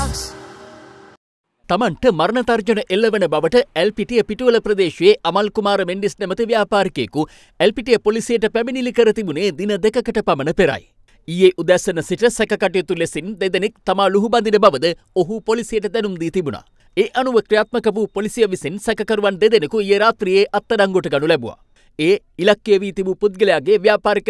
house. තමන්ට මරණ තර්ජන එල්ලවන බවට ඇල්පිටිය පිටුවල ප්‍රදේශයේ අමල්කුමාර මෙන්ඩිස් නැමති ව්‍යාපාරිකයෙකු ඇල්පිටිය පොලිසියට පැමිණිලි කර තිබුණේ දින දෙකකට පමණ පෙරයි. ඊයේ උදැස්සන සිට සැකටයුතු ලෙසින් දෙදෙනෙක් තමා ලුහුබඳින බවද ඔහු පොලිසියට දැනුම් දී තිබුණා. ඒ අනුව ක්‍රියාත්මක වූ පොලිසිය විසින් සැකකරුවන් දෙදෙනෙකු ඊයේ රාත්‍රියේ අත්අඩංගුවට ගනු ලැබුවා. ඒ ඉලක්කේ වී තිබූ පුද්ගලයාගේ ව්‍යාපාරික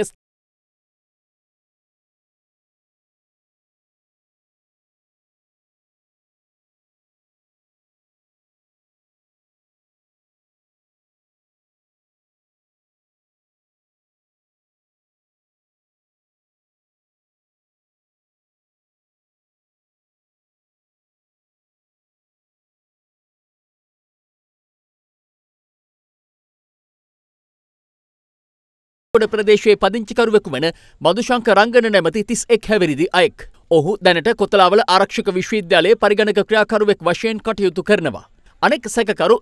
ගල්කොඩ ප්‍රදේශයේ පදිංචිකරුවෙකු වන මදුශංක රංගන නැමති තිස් එක් හැවිරිදි අයෙක්. ඔහු දැනට කොතලාවල ආරක්ෂක විශ්වවිද්‍යාලයේ පරිගණක ක්‍රියාකරුවෙක් වශයෙන් කටයුතු කරනවා. අනෙක් සැකරු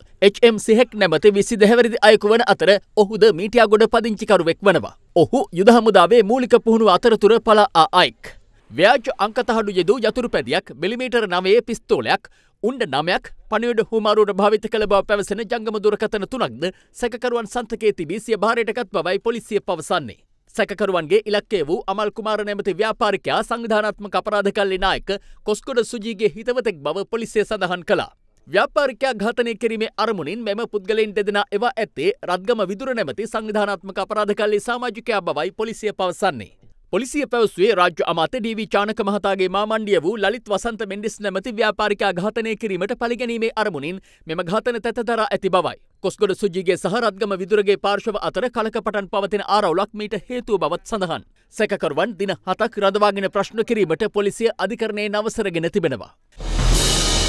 HM සිහෙක් නැමති විසි දෙහැවරිදි අයකු වන අතර ඔහුද මීටියාගොඩ පදිංචිකරුවෙක් වනවා. ඔහු යුදහමුදාවේ මූලික පුහුණු අතරතුර පලා ආයික්. ව්‍යාජ අංකතහඩු යෙදූ යතුරු පැදියක් මිලිමීටර් නවයේ පිස්තෝලයක් උන්ඩ නමයක් පනිවිඩ හුමාරුට භාවිත කළ බව පැවසෙන ජංගම දුරකතන තුනක්ද සැකරුවන් සන්තකේ තිබී සිය භාරයටකත් බවයි පොලිසිය පවසන්නේ. සැකරුවන්ගේ ඉලක්කේ වූ අමල් කුමාර නැමති ව්‍යාපාරිකයා සංවිධානත්ම කපරාධ කල්ලි නායක කොස්කොඩ සුජීගේ හිතවතෙක් බව පොලිසිය සඳහන් කළා. ව්‍යාපාරිකයා ඝාතනය කිරීමේ අරමුණින් මෙම පුද්ගලයින් දෙදෙනා එවා ඇත්තේ රත්ගම විදුර නැමති සංවිධානත්ම කපරාධ කල්ලි සාමාජිකයා බවයි පොලිසිය පවසන්නේ. පොලිසිය පැවසුවේ රාජ්‍ය අමාත ඩීවී චානක මහතාගේ මාමණ්ඩිය වූ ලලිත් වසන්ත මෙන්ඩිස් නැමති ව්‍යාපාරිකයා ඝාතනය කිරීමට පළිගැනීමේ අරමුණින් මෙම ඝාතන තැතදරා ඇති බවයි. කොස්ගොඩ සුජිගේ සහ රත්ගම විදුරගේ පාර්ශව අතර කලකපටන් පවතින ආරවුලක් මීට හේතුව බවත් සඳහන්. සැකකරුවන් දින හතක් රඳවාගෙන ප්‍රශ්න කිරීමට පොලිසිය අධිකරණයේ නවසරගෙන තිබෙනවා.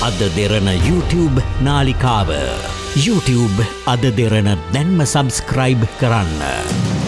අද දෙරන YouTube නාලිකාව. YouTube අද දෙරන දැන්ම සබස්ක්‍රයිබ් කරන්න.